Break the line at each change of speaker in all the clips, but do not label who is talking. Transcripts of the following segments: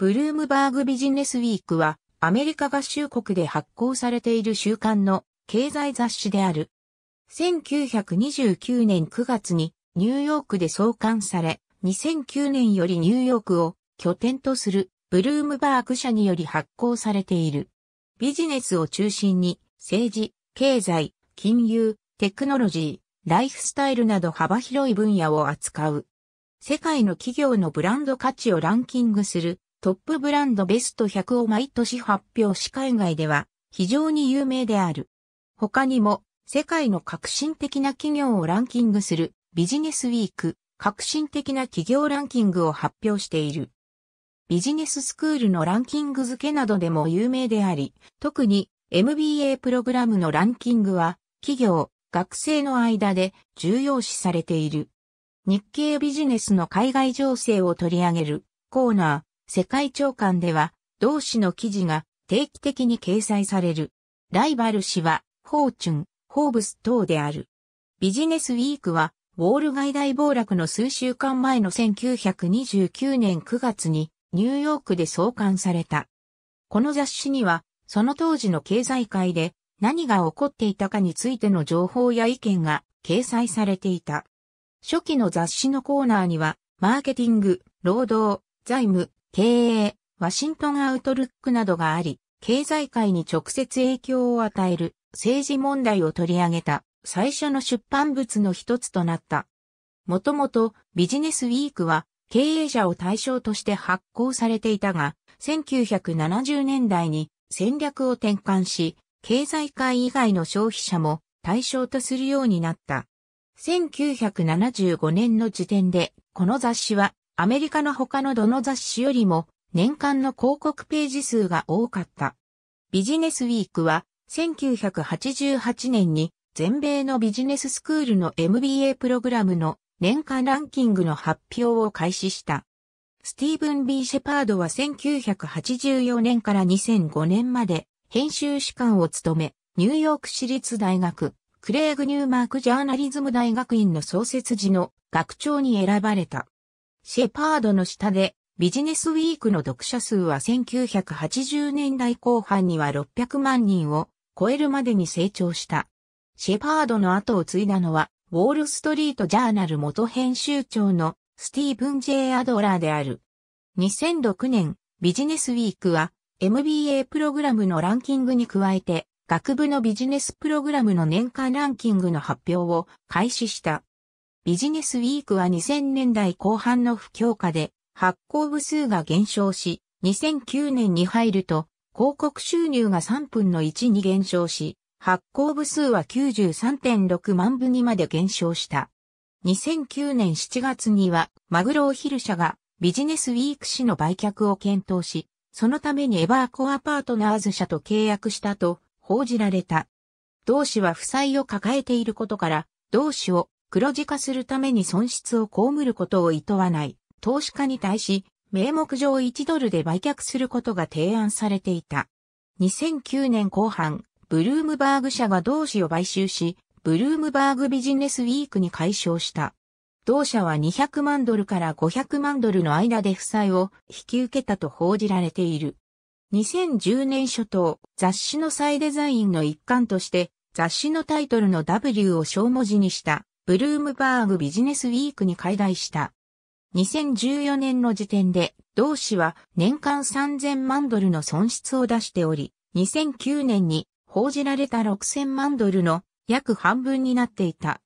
ブルームバーグビジネスウィークは、アメリカ合衆国で発行されている週刊の経済雑誌である。1929年9月にニューヨークで創刊され、2009年よりニューヨークを拠点とするブルームバーグ社により発行されている。ビジネスを中心に政治、経済、金融、テクノロジー、ライフスタイルなど幅広い分野を扱う。世界の企業のブランド価値をランキングするトップブランドベスト100を毎年発表し海外では非常に有名である。他にも世界の革新的な企業をランキングするビジネスウィーク革新的な企業ランキングを発表している。ビジネススクールのランキング付けなどでも有名であり、特に MBA プログラムのランキングは企業、学生の間で重要視されている。日経ビジネスの海外情勢を取り上げるコーナー、世界長官では、同誌の記事が定期的に掲載される。ライバル誌は、フォーチュン、ホーブス等である。ビジネスウィークは、ウォール街大暴落の数週間前の1929年9月にニューヨークで創刊された。この雑誌には、その当時の経済界で何が起こっていたかについての情報や意見が掲載されていた。初期の雑誌のコーナーには、マーケティング、労働、財務、経営、ワシントンアウトルックなどがあり、経済界に直接影響を与える政治問題を取り上げた最初の出版物の一つとなった。もともとビジネスウィークは経営者を対象として発行されていたが、1970年代に戦略を転換し、経済界以外の消費者も対象とするようになった。1975年の時点で、この雑誌はアメリカの他のどの雑誌よりも年間の広告ページ数が多かった。ビジネスウィークは1988年に全米のビジネススクールの MBA プログラムの年間ランキングの発表を開始した。スティーブン・ B・ シェパードは1984年から2005年まで編集士官を務め、ニューヨーク市立大学、クレーグ・ニューマーク・ジャーナリズム大学院の創設時の学長に選ばれた。シェパードの下で、ビジネスウィークの読者数は1980年代後半には600万人を超えるまでに成長した。シェパードの後を継いだのは、ウォールストリートジャーナル元編集長のスティーブン・ジェイアドラーである。2006年、ビジネスウィークは MBA プログラムのランキングに加えて、学部のビジネスプログラムの年間ランキングの発表を開始した。ビジネスウィークは2000年代後半の不況下で発行部数が減少し、2009年に入ると広告収入が3分の1に減少し、発行部数は93.6万部にまで減少した。2009年7月にはマグローヒル社がビジネスウィーク誌の売却を検討し、そのためにエバーコアパートナーズ社と契約したと報じられた。同氏は負債を抱えていることから、同氏を黒字化するために損失を被ることを厭わない投資家に対し、名目上1ドルで売却することが提案されていた。2009年後半、ブルームバーグ社が同志を買収し、ブルームバーグビジネスウィークに解消した。同社は200万ドルから500万ドルの間で負債を引き受けたと報じられている。2010年初頭、雑誌の再デザインの一環として、雑誌のタイトルの W を小文字にしたブルームバーグビジネスウィークに開題した。2014年の時点で、同氏は年間3000万ドルの損失を出しており、2009年に報じられた6000万ドルの約半分になっていた。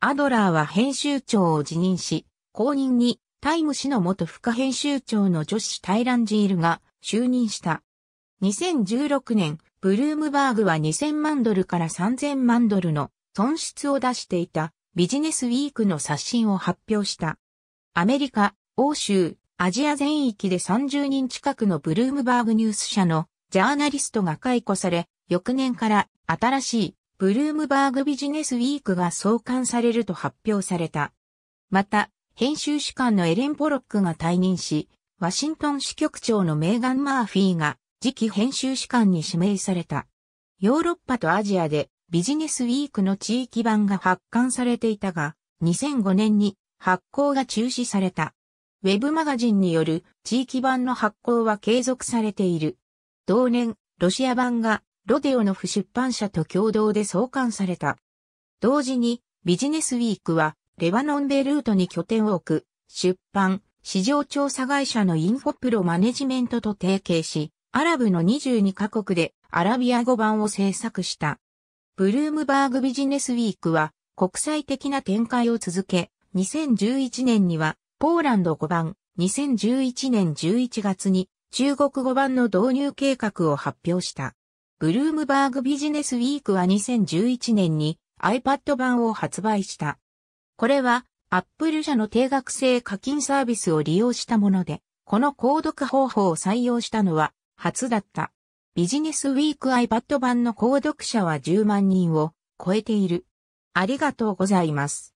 アドラーは編集長を辞任し、後任にタイム誌の元副編集長の女子タイランジールが就任した。2016年、ブルームバーグは2000万ドルから3000万ドルの損失を出していたビジネスウィークの刷新を発表した。アメリカ、欧州、アジア全域で30人近くのブルームバーグニュース社のジャーナリストが解雇され、翌年から新しいブルームバーグビジネスウィークが創刊されると発表された。また、編集主官のエレン・ポロックが退任し、ワシントン支局長のメーガン・マーフィーが次期編集主官に指名された。ヨーロッパとアジアでビジネスウィークの地域版が発刊されていたが、2005年に発行が中止された。ウェブマガジンによる地域版の発行は継続されている。同年、ロシア版がロデオノフ出版社と共同で創刊された。同時にビジネスウィークはレバノンベルートに拠点を置く出版市場調査会社のインフォプロマネジメントと提携し、アラブの22カ国でアラビア語版を制作した。ブルームバーグビジネスウィークは国際的な展開を続け、2011年にはポーランド5番、2011年11月に中国語版の導入計画を発表した。ブルームバーグビジネスウィークは2011年に iPad 版を発売した。これは Apple 社の定額制課金サービスを利用したもので、この購読方法を採用したのは初だった。ビジネスウィーク iPad 版の購読者は10万人を超えている。ありがとうございます。